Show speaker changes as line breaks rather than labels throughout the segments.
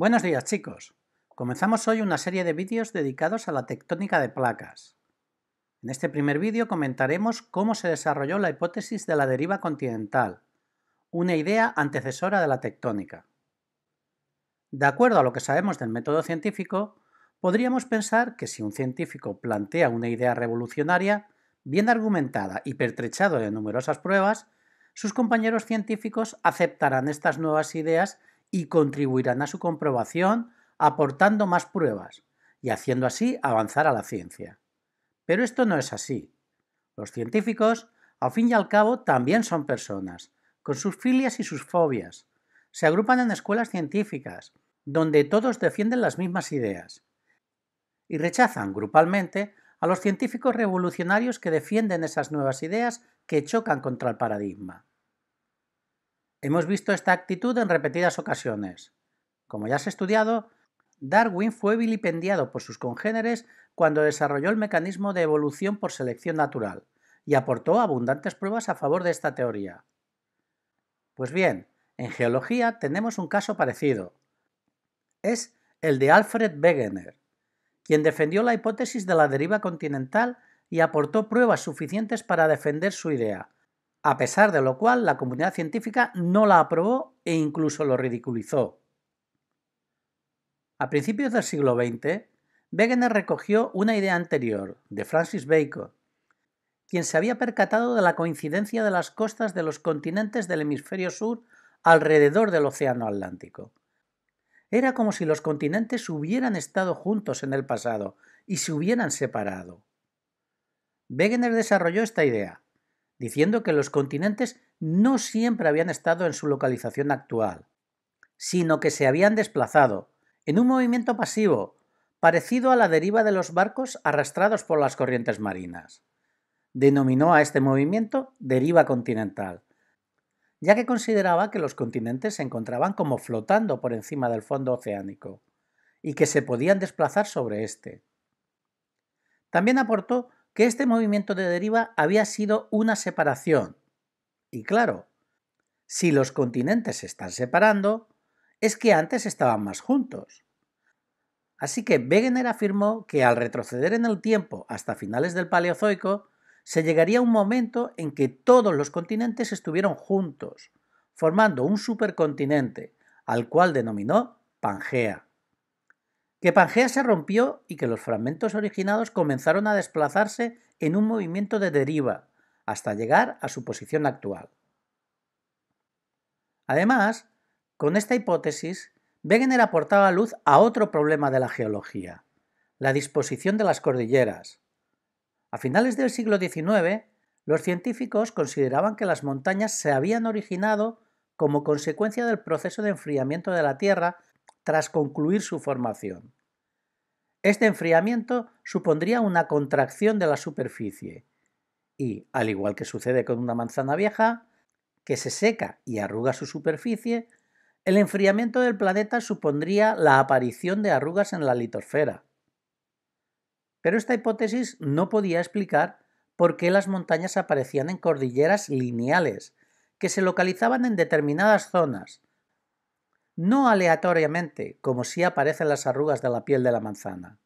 Buenos días chicos. Comenzamos hoy una serie de vídeos dedicados a la tectónica de placas. En este primer vídeo comentaremos cómo se desarrolló la hipótesis de la deriva continental, una idea antecesora de la tectónica. De acuerdo a lo que sabemos del método científico, podríamos pensar que si un científico plantea una idea revolucionaria, bien argumentada y pertrechado de numerosas pruebas, sus compañeros científicos aceptarán estas nuevas ideas y contribuirán a su comprobación aportando más pruebas y haciendo así avanzar a la ciencia. Pero esto no es así. Los científicos, al fin y al cabo, también son personas, con sus filias y sus fobias. Se agrupan en escuelas científicas, donde todos defienden las mismas ideas, y rechazan grupalmente a los científicos revolucionarios que defienden esas nuevas ideas que chocan contra el paradigma. Hemos visto esta actitud en repetidas ocasiones. Como ya has estudiado, Darwin fue vilipendiado por sus congéneres cuando desarrolló el mecanismo de evolución por selección natural y aportó abundantes pruebas a favor de esta teoría. Pues bien, en geología tenemos un caso parecido. Es el de Alfred Wegener, quien defendió la hipótesis de la deriva continental y aportó pruebas suficientes para defender su idea, a pesar de lo cual la comunidad científica no la aprobó e incluso lo ridiculizó. A principios del siglo XX, Wegener recogió una idea anterior, de Francis Bacon, quien se había percatado de la coincidencia de las costas de los continentes del hemisferio sur alrededor del Océano Atlántico. Era como si los continentes hubieran estado juntos en el pasado y se hubieran separado. Wegener desarrolló esta idea, diciendo que los continentes no siempre habían estado en su localización actual, sino que se habían desplazado, en un movimiento pasivo, parecido a la deriva de los barcos arrastrados por las corrientes marinas. Denominó a este movimiento deriva continental, ya que consideraba que los continentes se encontraban como flotando por encima del fondo oceánico y que se podían desplazar sobre éste. También aportó que este movimiento de deriva había sido una separación. Y claro, si los continentes se están separando, es que antes estaban más juntos. Así que Wegener afirmó que al retroceder en el tiempo hasta finales del Paleozoico, se llegaría un momento en que todos los continentes estuvieron juntos, formando un supercontinente, al cual denominó Pangea que Pangea se rompió y que los fragmentos originados comenzaron a desplazarse en un movimiento de deriva, hasta llegar a su posición actual. Además, con esta hipótesis, Wegener aportaba luz a otro problema de la geología, la disposición de las cordilleras. A finales del siglo XIX, los científicos consideraban que las montañas se habían originado como consecuencia del proceso de enfriamiento de la Tierra tras concluir su formación. Este enfriamiento supondría una contracción de la superficie y, al igual que sucede con una manzana vieja, que se seca y arruga su superficie, el enfriamiento del planeta supondría la aparición de arrugas en la litosfera. Pero esta hipótesis no podía explicar por qué las montañas aparecían en cordilleras lineales, que se localizaban en determinadas zonas, no aleatoriamente, como si aparecen las arrugas de la piel de la manzana.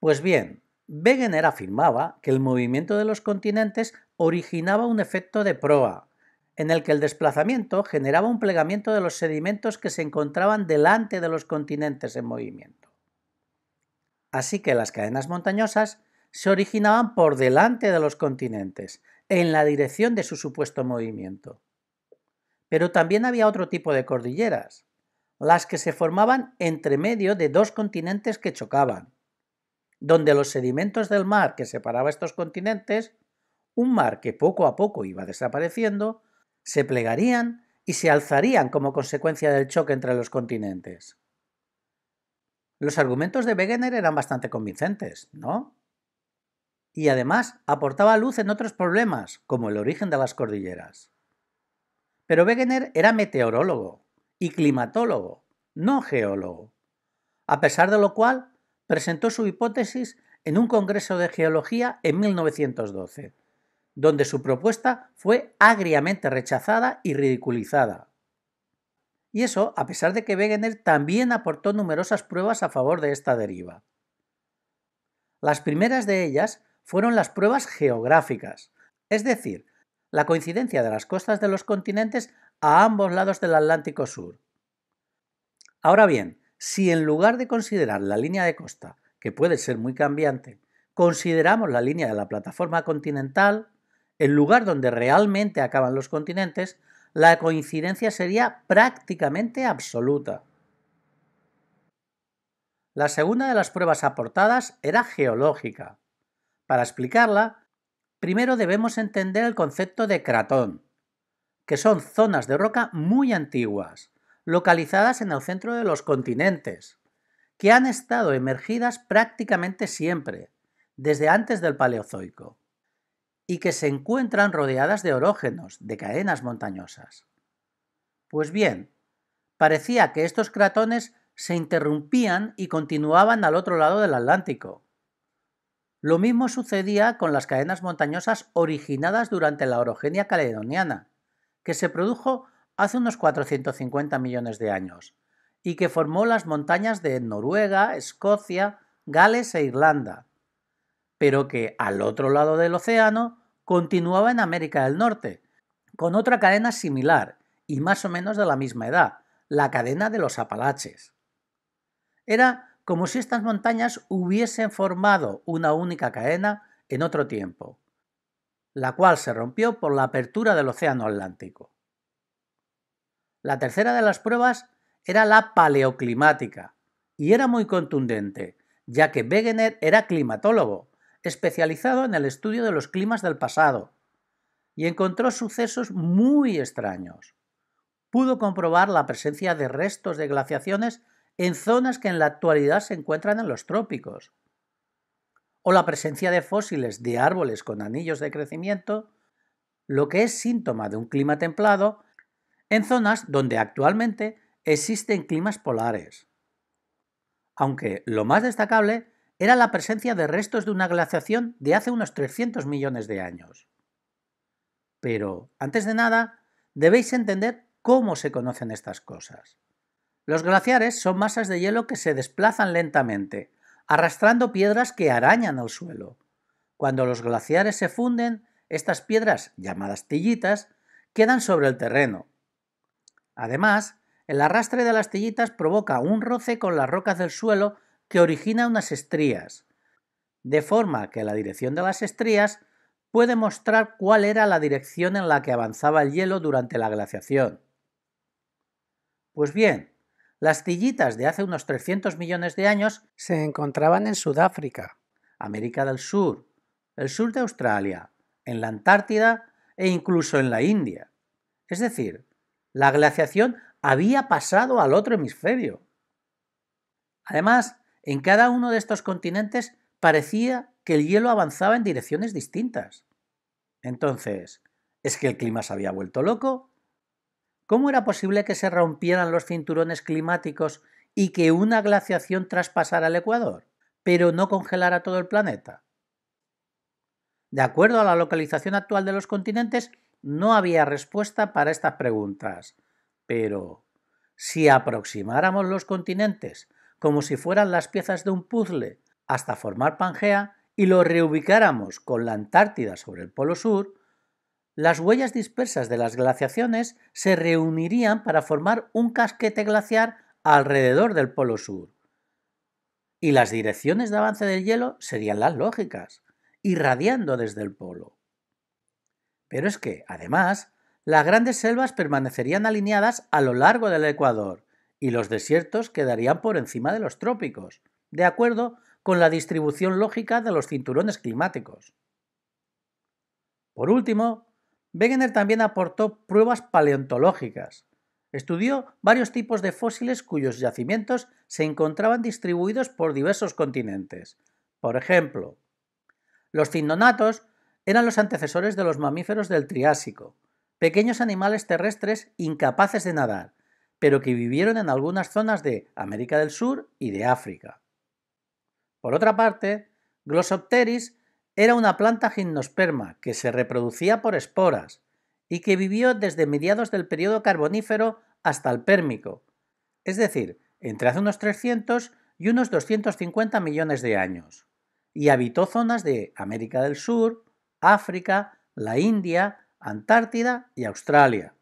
Pues bien, Wegener afirmaba que el movimiento de los continentes originaba un efecto de proa, en el que el desplazamiento generaba un plegamiento de los sedimentos que se encontraban delante de los continentes en movimiento. Así que las cadenas montañosas se originaban por delante de los continentes, en la dirección de su supuesto movimiento. Pero también había otro tipo de cordilleras, las que se formaban entre medio de dos continentes que chocaban, donde los sedimentos del mar que separaba estos continentes, un mar que poco a poco iba desapareciendo, se plegarían y se alzarían como consecuencia del choque entre los continentes. Los argumentos de Wegener eran bastante convincentes, ¿no? Y además aportaba luz en otros problemas, como el origen de las cordilleras. Pero Wegener era meteorólogo y mm. climatólogo, no geólogo. A pesar de lo cual, presentó su hipótesis en un congreso de geología en 1912, donde su propuesta fue agriamente rechazada y ridiculizada. Y eso a pesar de que Wegener también aportó numerosas pruebas a favor de esta deriva. Las primeras de ellas fueron las pruebas geográficas, es decir, la coincidencia de las costas de los continentes a ambos lados del Atlántico Sur. Ahora bien, si en lugar de considerar la línea de costa, que puede ser muy cambiante, consideramos la línea de la plataforma continental, el lugar donde realmente acaban los continentes, la coincidencia sería prácticamente absoluta. La segunda de las pruebas aportadas era geológica. Para explicarla, primero debemos entender el concepto de cratón, que son zonas de roca muy antiguas, localizadas en el centro de los continentes, que han estado emergidas prácticamente siempre, desde antes del Paleozoico, y que se encuentran rodeadas de orógenos, de cadenas montañosas. Pues bien, parecía que estos cratones se interrumpían y continuaban al otro lado del Atlántico, lo mismo sucedía con las cadenas montañosas originadas durante la orogenia caledoniana, que se produjo hace unos 450 millones de años, y que formó las montañas de Noruega, Escocia, Gales e Irlanda, pero que al otro lado del océano continuaba en América del Norte, con otra cadena similar y más o menos de la misma edad, la cadena de los Apalaches. Era como si estas montañas hubiesen formado una única cadena en otro tiempo, la cual se rompió por la apertura del Océano Atlántico. La tercera de las pruebas era la paleoclimática, y era muy contundente, ya que Wegener era climatólogo, especializado en el estudio de los climas del pasado, y encontró sucesos muy extraños. Pudo comprobar la presencia de restos de glaciaciones en zonas que en la actualidad se encuentran en los trópicos, o la presencia de fósiles de árboles con anillos de crecimiento, lo que es síntoma de un clima templado en zonas donde actualmente existen climas polares. Aunque lo más destacable era la presencia de restos de una glaciación de hace unos 300 millones de años. Pero, antes de nada, debéis entender cómo se conocen estas cosas. Los glaciares son masas de hielo que se desplazan lentamente, arrastrando piedras que arañan al suelo. Cuando los glaciares se funden, estas piedras, llamadas tillitas, quedan sobre el terreno. Además, el arrastre de las tillitas provoca un roce con las rocas del suelo que origina unas estrías, de forma que la dirección de las estrías puede mostrar cuál era la dirección en la que avanzaba el hielo durante la glaciación. Pues bien, las tillitas de hace unos 300 millones de años se encontraban en Sudáfrica, América del Sur, el sur de Australia, en la Antártida e incluso en la India. Es decir, la glaciación había pasado al otro hemisferio. Además, en cada uno de estos continentes parecía que el hielo avanzaba en direcciones distintas. Entonces, ¿es que el clima se había vuelto loco? ¿Cómo era posible que se rompieran los cinturones climáticos y que una glaciación traspasara el Ecuador, pero no congelara todo el planeta? De acuerdo a la localización actual de los continentes, no había respuesta para estas preguntas. Pero, si aproximáramos los continentes como si fueran las piezas de un puzzle hasta formar Pangea y los reubicáramos con la Antártida sobre el Polo Sur, las huellas dispersas de las glaciaciones se reunirían para formar un casquete glaciar alrededor del Polo Sur. Y las direcciones de avance del hielo serían las lógicas, irradiando desde el polo. Pero es que, además, las grandes selvas permanecerían alineadas a lo largo del Ecuador y los desiertos quedarían por encima de los trópicos, de acuerdo con la distribución lógica de los cinturones climáticos. Por último, Wegener también aportó pruebas paleontológicas. Estudió varios tipos de fósiles cuyos yacimientos se encontraban distribuidos por diversos continentes. Por ejemplo, los cindonatos eran los antecesores de los mamíferos del Triásico, pequeños animales terrestres incapaces de nadar, pero que vivieron en algunas zonas de América del Sur y de África. Por otra parte, Glossopteris era una planta gimnosperma que se reproducía por esporas y que vivió desde mediados del periodo carbonífero hasta el pérmico, es decir, entre hace unos 300 y unos 250 millones de años, y habitó zonas de América del Sur, África, la India, Antártida y Australia.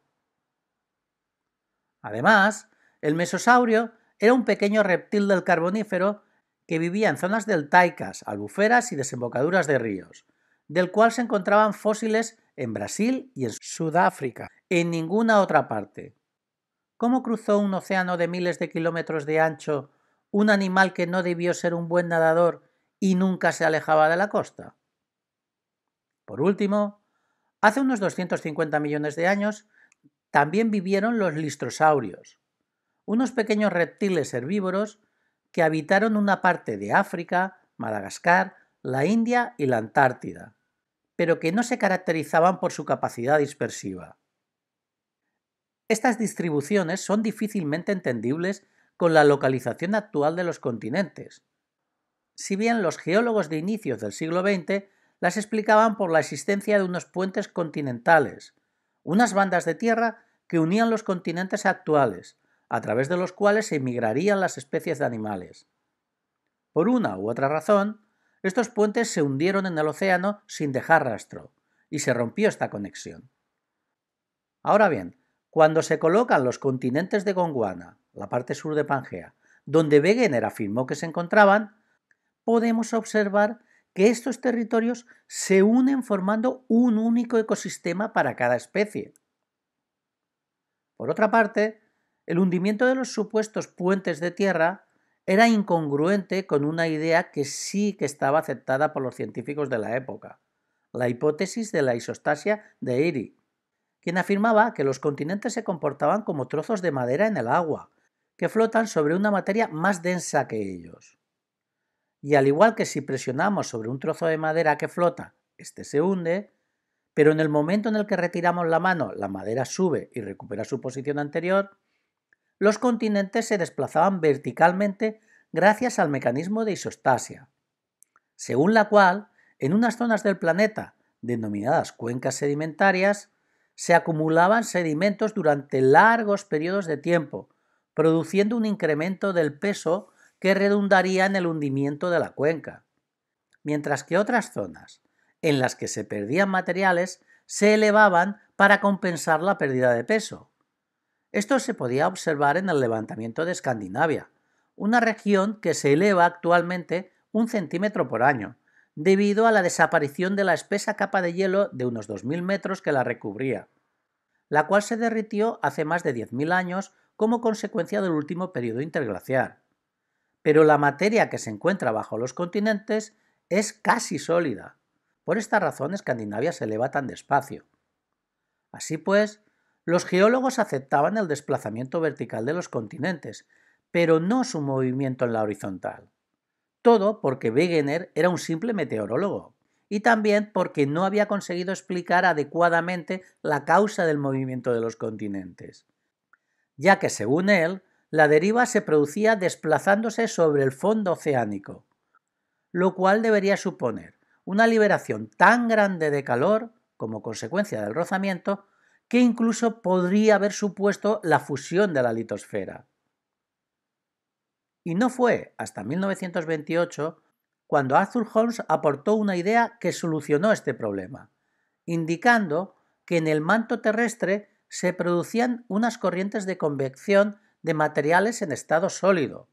Además, el mesosaurio era un pequeño reptil del carbonífero que vivía en zonas deltaicas, albuferas y desembocaduras de ríos, del cual se encontraban fósiles en Brasil y en Sudáfrica, en ninguna otra parte. ¿Cómo cruzó un océano de miles de kilómetros de ancho un animal que no debió ser un buen nadador y nunca se alejaba de la costa? Por último, hace unos 250 millones de años también vivieron los listrosaurios, unos pequeños reptiles herbívoros que habitaron una parte de África, Madagascar, la India y la Antártida, pero que no se caracterizaban por su capacidad dispersiva. Estas distribuciones son difícilmente entendibles con la localización actual de los continentes. Si bien los geólogos de inicios del siglo XX las explicaban por la existencia de unos puentes continentales, unas bandas de tierra que unían los continentes actuales, a través de los cuales se emigrarían las especies de animales. Por una u otra razón, estos puentes se hundieron en el océano sin dejar rastro, y se rompió esta conexión. Ahora bien, cuando se colocan los continentes de Gondwana, la parte sur de Pangea, donde Wegener afirmó que se encontraban, podemos observar que estos territorios se unen formando un único ecosistema para cada especie. Por otra parte, el hundimiento de los supuestos puentes de tierra era incongruente con una idea que sí que estaba aceptada por los científicos de la época, la hipótesis de la isostasia de Eri, quien afirmaba que los continentes se comportaban como trozos de madera en el agua, que flotan sobre una materia más densa que ellos. Y al igual que si presionamos sobre un trozo de madera que flota, este se hunde, pero en el momento en el que retiramos la mano, la madera sube y recupera su posición anterior, los continentes se desplazaban verticalmente gracias al mecanismo de isostasia, según la cual, en unas zonas del planeta, denominadas cuencas sedimentarias, se acumulaban sedimentos durante largos periodos de tiempo, produciendo un incremento del peso que redundaría en el hundimiento de la cuenca. Mientras que otras zonas, en las que se perdían materiales, se elevaban para compensar la pérdida de peso. Esto se podía observar en el levantamiento de Escandinavia, una región que se eleva actualmente un centímetro por año, debido a la desaparición de la espesa capa de hielo de unos 2.000 metros que la recubría, la cual se derritió hace más de 10.000 años como consecuencia del último periodo interglacial. Pero la materia que se encuentra bajo los continentes es casi sólida. Por esta razón Escandinavia se eleva tan despacio. Así pues, los geólogos aceptaban el desplazamiento vertical de los continentes, pero no su movimiento en la horizontal. Todo porque Wegener era un simple meteorólogo, y también porque no había conseguido explicar adecuadamente la causa del movimiento de los continentes, ya que según él, la deriva se producía desplazándose sobre el fondo oceánico, lo cual debería suponer una liberación tan grande de calor, como consecuencia del rozamiento, que incluso podría haber supuesto la fusión de la litosfera. Y no fue hasta 1928 cuando Arthur Holmes aportó una idea que solucionó este problema, indicando que en el manto terrestre se producían unas corrientes de convección de materiales en estado sólido,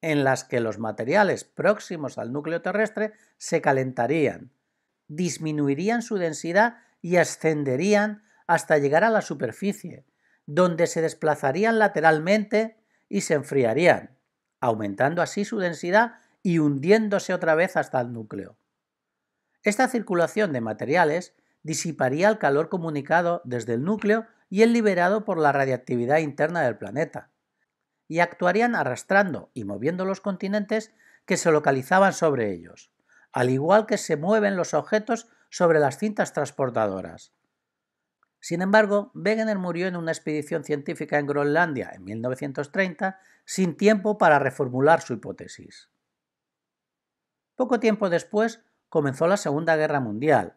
en las que los materiales próximos al núcleo terrestre se calentarían, disminuirían su densidad y ascenderían hasta llegar a la superficie, donde se desplazarían lateralmente y se enfriarían, aumentando así su densidad y hundiéndose otra vez hasta el núcleo. Esta circulación de materiales disiparía el calor comunicado desde el núcleo y el liberado por la radiactividad interna del planeta, y actuarían arrastrando y moviendo los continentes que se localizaban sobre ellos, al igual que se mueven los objetos sobre las cintas transportadoras. Sin embargo, Wegener murió en una expedición científica en Groenlandia en 1930 sin tiempo para reformular su hipótesis. Poco tiempo después comenzó la Segunda Guerra Mundial,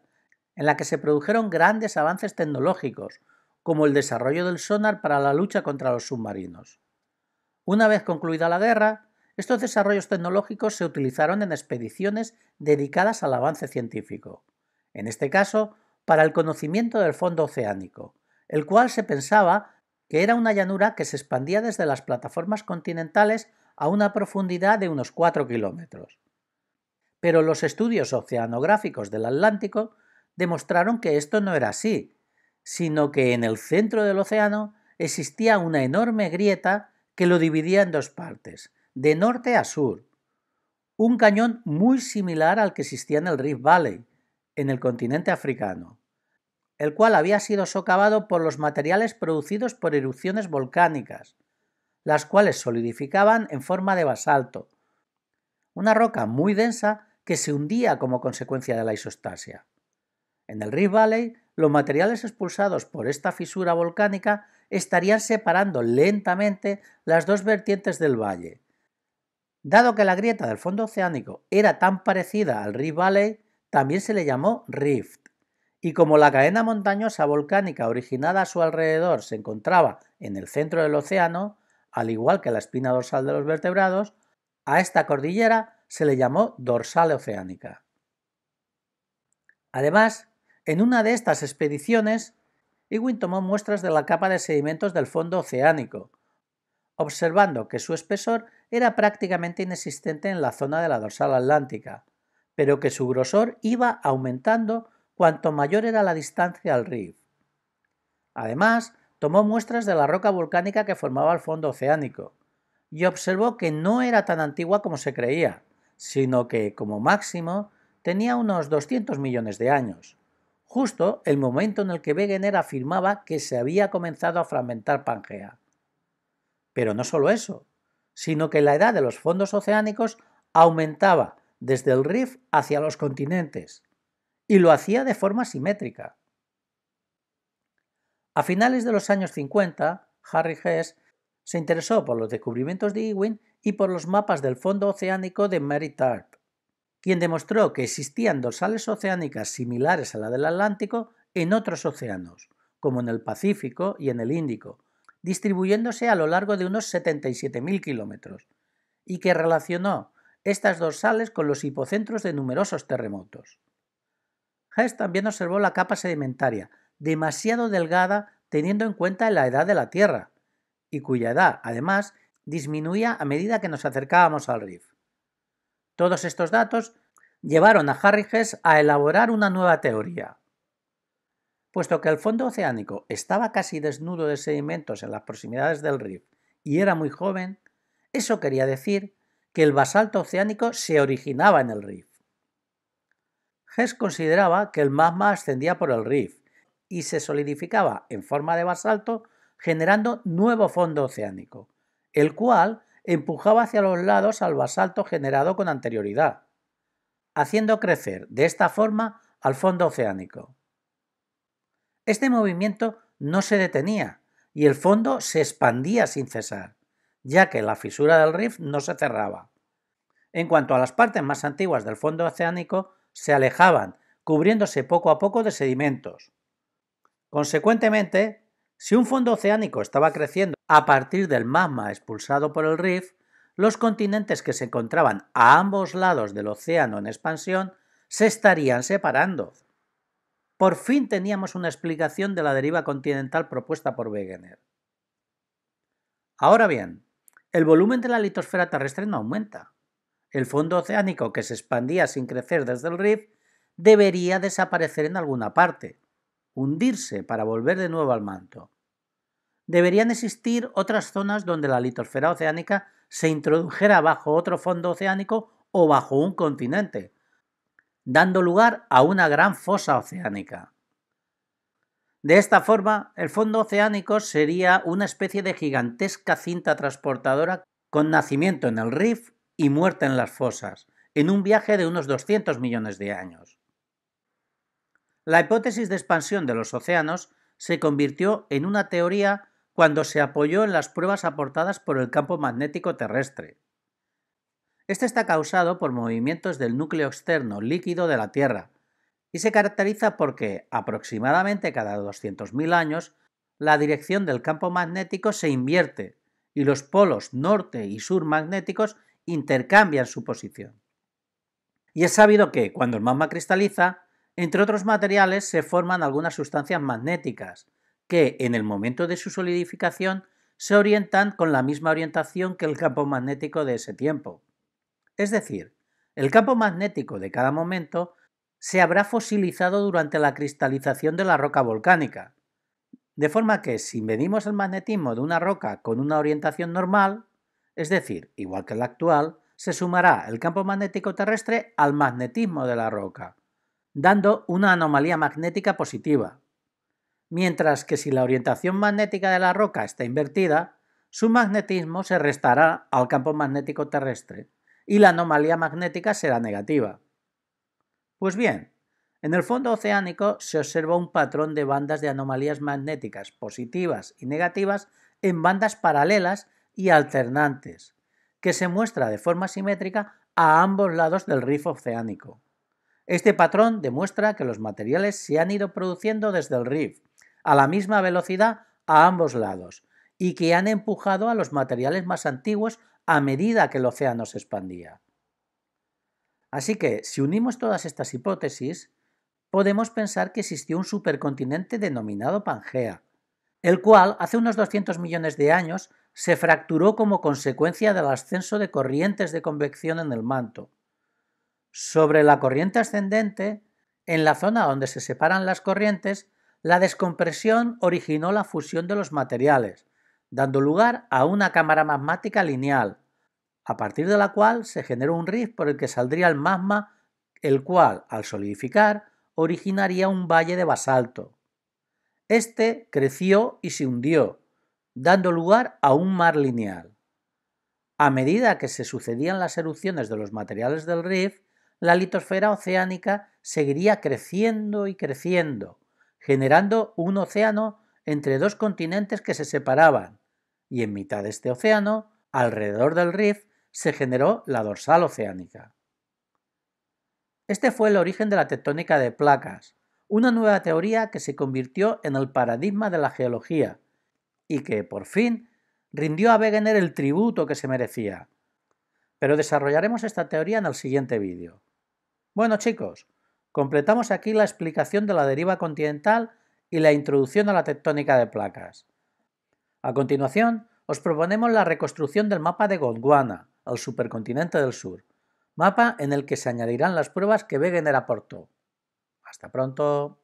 en la que se produjeron grandes avances tecnológicos, como el desarrollo del sonar para la lucha contra los submarinos. Una vez concluida la guerra, estos desarrollos tecnológicos se utilizaron en expediciones dedicadas al avance científico. En este caso, para el conocimiento del fondo oceánico, el cual se pensaba que era una llanura que se expandía desde las plataformas continentales a una profundidad de unos 4 kilómetros. Pero los estudios oceanográficos del Atlántico demostraron que esto no era así, sino que en el centro del océano existía una enorme grieta que lo dividía en dos partes, de norte a sur. Un cañón muy similar al que existía en el Rift Valley, en el continente africano, el cual había sido socavado por los materiales producidos por erupciones volcánicas, las cuales solidificaban en forma de basalto, una roca muy densa que se hundía como consecuencia de la isostasia. En el Rift Valley, los materiales expulsados por esta fisura volcánica estarían separando lentamente las dos vertientes del valle. Dado que la grieta del fondo oceánico era tan parecida al Rift Valley, también se le llamó rift, y como la cadena montañosa volcánica originada a su alrededor se encontraba en el centro del océano, al igual que la espina dorsal de los vertebrados, a esta cordillera se le llamó dorsal oceánica. Además, en una de estas expediciones, Ewing tomó muestras de la capa de sedimentos del fondo oceánico, observando que su espesor era prácticamente inexistente en la zona de la dorsal atlántica, pero que su grosor iba aumentando cuanto mayor era la distancia al rift. Además, tomó muestras de la roca volcánica que formaba el fondo oceánico, y observó que no era tan antigua como se creía, sino que, como máximo, tenía unos 200 millones de años, justo el momento en el que Wegener afirmaba que se había comenzado a fragmentar Pangea. Pero no solo eso, sino que la edad de los fondos oceánicos aumentaba desde el Rif hacia los continentes, y lo hacía de forma simétrica. A finales de los años 50, Harry Hess se interesó por los descubrimientos de Ewing y por los mapas del fondo oceánico de Mary Tarp, quien demostró que existían dorsales oceánicas similares a la del Atlántico en otros océanos, como en el Pacífico y en el Índico, distribuyéndose a lo largo de unos 77.000 kilómetros, y que relacionó estas dorsales con los hipocentros de numerosos terremotos. Hess también observó la capa sedimentaria, demasiado delgada teniendo en cuenta la edad de la Tierra, y cuya edad, además, disminuía a medida que nos acercábamos al Rif. Todos estos datos llevaron a Harry Hess a elaborar una nueva teoría. Puesto que el fondo oceánico estaba casi desnudo de sedimentos en las proximidades del Rif y era muy joven, eso quería decir el basalto oceánico se originaba en el rift. Hess consideraba que el magma ascendía por el rift y se solidificaba en forma de basalto generando nuevo fondo oceánico, el cual empujaba hacia los lados al basalto generado con anterioridad, haciendo crecer de esta forma al fondo oceánico. Este movimiento no se detenía y el fondo se expandía sin cesar, ya que la fisura del rift no se cerraba. En cuanto a las partes más antiguas del fondo oceánico, se alejaban, cubriéndose poco a poco de sedimentos. Consecuentemente, si un fondo oceánico estaba creciendo a partir del magma expulsado por el rift, los continentes que se encontraban a ambos lados del océano en expansión se estarían separando. Por fin teníamos una explicación de la deriva continental propuesta por Wegener. Ahora bien, el volumen de la litosfera terrestre no aumenta. El fondo oceánico que se expandía sin crecer desde el Rift debería desaparecer en alguna parte, hundirse para volver de nuevo al manto. Deberían existir otras zonas donde la litosfera oceánica se introdujera bajo otro fondo oceánico o bajo un continente, dando lugar a una gran fosa oceánica. De esta forma, el fondo oceánico sería una especie de gigantesca cinta transportadora con nacimiento en el Rif y muerte en las fosas, en un viaje de unos 200 millones de años. La hipótesis de expansión de los océanos se convirtió en una teoría cuando se apoyó en las pruebas aportadas por el campo magnético terrestre. Este está causado por movimientos del núcleo externo líquido de la Tierra, y se caracteriza porque aproximadamente cada 200.000 años la dirección del campo magnético se invierte y los polos norte y sur magnéticos intercambian su posición. Y es sabido que cuando el magma cristaliza, entre otros materiales se forman algunas sustancias magnéticas que en el momento de su solidificación se orientan con la misma orientación que el campo magnético de ese tiempo. Es decir, el campo magnético de cada momento se habrá fosilizado durante la cristalización de la roca volcánica. De forma que si medimos el magnetismo de una roca con una orientación normal, es decir, igual que la actual, se sumará el campo magnético terrestre al magnetismo de la roca, dando una anomalía magnética positiva. Mientras que si la orientación magnética de la roca está invertida, su magnetismo se restará al campo magnético terrestre y la anomalía magnética será negativa. Pues bien, en el fondo oceánico se observa un patrón de bandas de anomalías magnéticas positivas y negativas en bandas paralelas y alternantes, que se muestra de forma simétrica a ambos lados del rift oceánico. Este patrón demuestra que los materiales se han ido produciendo desde el rift a la misma velocidad a ambos lados, y que han empujado a los materiales más antiguos a medida que el océano se expandía. Así que, si unimos todas estas hipótesis, podemos pensar que existió un supercontinente denominado Pangea, el cual hace unos 200 millones de años se fracturó como consecuencia del ascenso de corrientes de convección en el manto. Sobre la corriente ascendente, en la zona donde se separan las corrientes, la descompresión originó la fusión de los materiales, dando lugar a una cámara magmática lineal, a partir de la cual se generó un rift por el que saldría el magma, el cual, al solidificar, originaría un valle de basalto. Este creció y se hundió, dando lugar a un mar lineal. A medida que se sucedían las erupciones de los materiales del rift, la litosfera oceánica seguiría creciendo y creciendo, generando un océano entre dos continentes que se separaban, y en mitad de este océano, alrededor del rift, se generó la dorsal oceánica. Este fue el origen de la tectónica de placas, una nueva teoría que se convirtió en el paradigma de la geología y que, por fin, rindió a Wegener el tributo que se merecía. Pero desarrollaremos esta teoría en el siguiente vídeo. Bueno chicos, completamos aquí la explicación de la deriva continental y la introducción a la tectónica de placas. A continuación, os proponemos la reconstrucción del mapa de Gondwana, al supercontinente del sur, mapa en el que se añadirán las pruebas que Wegener aportó. Hasta pronto.